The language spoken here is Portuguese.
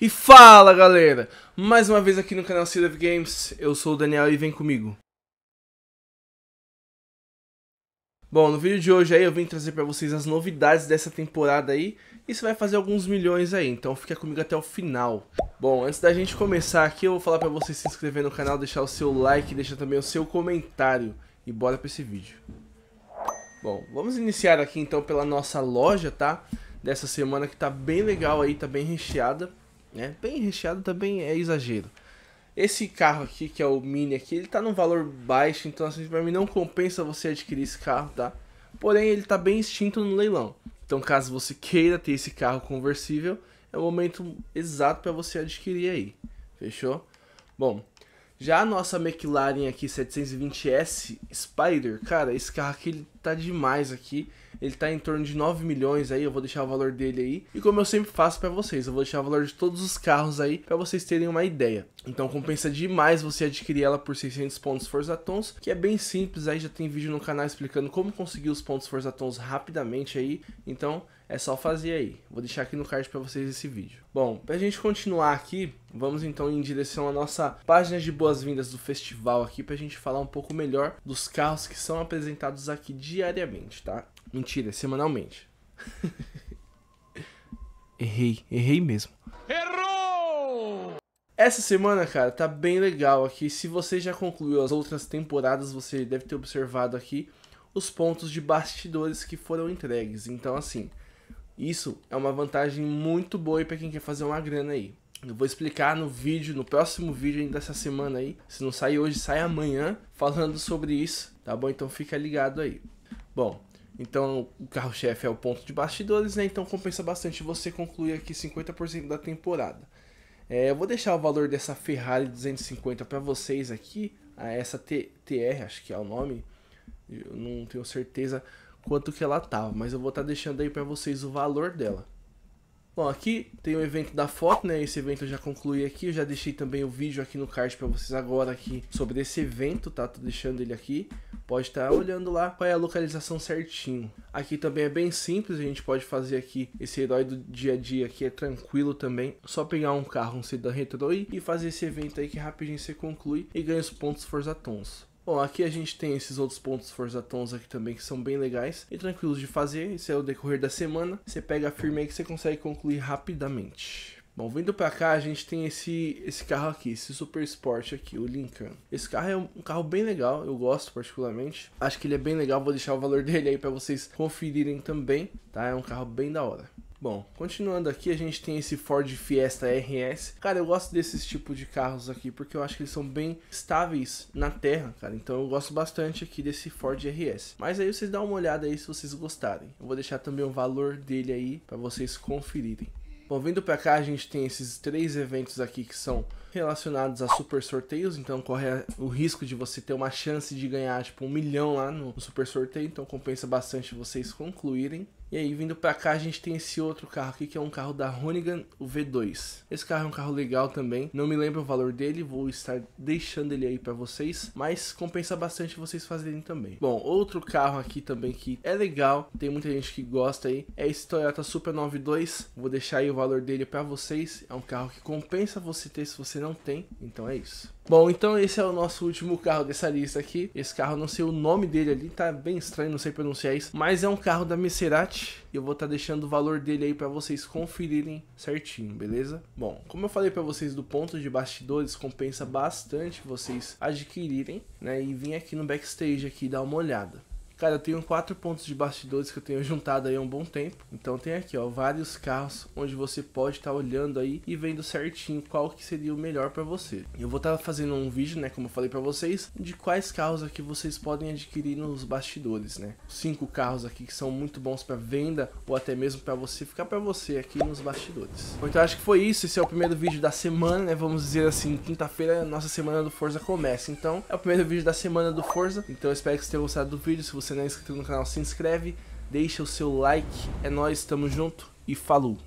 E fala galera, mais uma vez aqui no canal Sea of Games, eu sou o Daniel e vem comigo. Bom, no vídeo de hoje aí eu vim trazer pra vocês as novidades dessa temporada aí, isso vai fazer alguns milhões aí, então fica comigo até o final. Bom, antes da gente começar aqui eu vou falar pra vocês se inscrever no canal, deixar o seu like, deixar também o seu comentário e bora pra esse vídeo. Bom, vamos iniciar aqui então pela nossa loja, tá? Dessa semana que tá bem legal aí, tá bem recheada. Né? Bem recheado também é exagero. Esse carro aqui, que é o Mini aqui, ele tá num valor baixo, então assim, pra mim não compensa você adquirir esse carro, tá? Porém, ele tá bem extinto no leilão. Então, caso você queira ter esse carro conversível, é o momento exato para você adquirir aí. Fechou? Bom, já a nossa McLaren aqui 720S Spider, cara, esse carro aqui ele tá demais aqui. Ele tá em torno de 9 milhões aí, eu vou deixar o valor dele aí. E como eu sempre faço para vocês, eu vou deixar o valor de todos os carros aí para vocês terem uma ideia. Então compensa demais você adquirir ela por 600 pontos Forza Tons, que é bem simples, aí já tem vídeo no canal explicando como conseguir os pontos Forza Tons rapidamente aí. Então é só fazer aí. Vou deixar aqui no card para vocês esse vídeo. Bom, para a gente continuar aqui, vamos então em direção à nossa página de boas-vindas do festival aqui para a gente falar um pouco melhor dos carros que são apresentados aqui diariamente, tá? Mentira, semanalmente. errei, errei mesmo. Errou! Essa semana, cara, tá bem legal aqui. Se você já concluiu as outras temporadas, você deve ter observado aqui os pontos de bastidores que foram entregues. Então, assim, isso é uma vantagem muito boa para quem quer fazer uma grana aí. Eu vou explicar no vídeo, no próximo vídeo ainda dessa semana aí. Se não sair hoje, sai amanhã falando sobre isso, tá bom? Então fica ligado aí. Bom, então, o carro-chefe é o ponto de bastidores, né? Então compensa bastante você concluir aqui 50% da temporada. É, eu vou deixar o valor dessa Ferrari 250 para vocês aqui, a ah, essa T TR, acho que é o nome. Eu não tenho certeza quanto que ela tava, mas eu vou estar tá deixando aí para vocês o valor dela. Bom, aqui tem o evento da foto, né? Esse evento eu já concluí aqui. Eu já deixei também o vídeo aqui no card para vocês agora aqui sobre esse evento, tá? Tô deixando ele aqui. Pode estar tá olhando lá qual é a localização certinho. Aqui também é bem simples, a gente pode fazer aqui esse herói do dia a dia aqui, é tranquilo também. É só pegar um carro, um sedã retro e fazer esse evento aí que rapidinho você conclui e ganha os pontos Forza Tons. Bom, aqui a gente tem esses outros pontos Forza Tons aqui também que são bem legais e tranquilos de fazer. Isso é o decorrer da semana. Você pega firme aí que você consegue concluir rapidamente. Bom, vindo pra cá, a gente tem esse, esse carro aqui, esse Super Sport aqui, o Lincoln. Esse carro é um, um carro bem legal, eu gosto particularmente. Acho que ele é bem legal, vou deixar o valor dele aí pra vocês conferirem também, tá? É um carro bem da hora. Bom, continuando aqui, a gente tem esse Ford Fiesta RS. Cara, eu gosto desses tipos de carros aqui, porque eu acho que eles são bem estáveis na terra, cara. Então eu gosto bastante aqui desse Ford RS. Mas aí vocês dão uma olhada aí se vocês gostarem. Eu vou deixar também o valor dele aí para vocês conferirem. Bom, vindo para cá a gente tem esses três eventos aqui que são relacionados a super sorteios, então corre o risco de você ter uma chance de ganhar tipo um milhão lá no super sorteio, então compensa bastante vocês concluírem. E aí, vindo pra cá, a gente tem esse outro carro aqui, que é um carro da Honigan, o V2. Esse carro é um carro legal também, não me lembro o valor dele, vou estar deixando ele aí pra vocês, mas compensa bastante vocês fazerem também. Bom, outro carro aqui também que é legal, tem muita gente que gosta aí, é esse Toyota Super 92, vou deixar aí o valor dele pra vocês, é um carro que compensa você ter se você não tem, então é isso. Bom, então esse é o nosso último carro dessa lista aqui. Esse carro, não sei o nome dele ali, tá bem estranho, não sei pronunciar isso. Mas é um carro da Maserati. Eu vou estar tá deixando o valor dele aí para vocês conferirem certinho, beleza? Bom, como eu falei para vocês do ponto de bastidores, compensa bastante vocês adquirirem, né? E vir aqui no backstage aqui dar uma olhada. Cara, eu tenho quatro pontos de bastidores que eu tenho juntado aí há um bom tempo. Então tem aqui, ó, vários carros onde você pode estar tá olhando aí e vendo certinho qual que seria o melhor para você. Eu vou estar tá fazendo um vídeo, né, como eu falei para vocês, de quais carros aqui vocês podem adquirir nos bastidores, né? Cinco carros aqui que são muito bons para venda ou até mesmo para você ficar para você aqui nos bastidores. Bom, então acho que foi isso. Esse é o primeiro vídeo da semana, né? Vamos dizer assim, quinta-feira nossa semana do Forza começa. Então é o primeiro vídeo da semana do Forza. Então espero que vocês tenham gostado do vídeo. Se você você não é inscrito no canal, se inscreve, deixa o seu like. É nós, tamo junto e falou!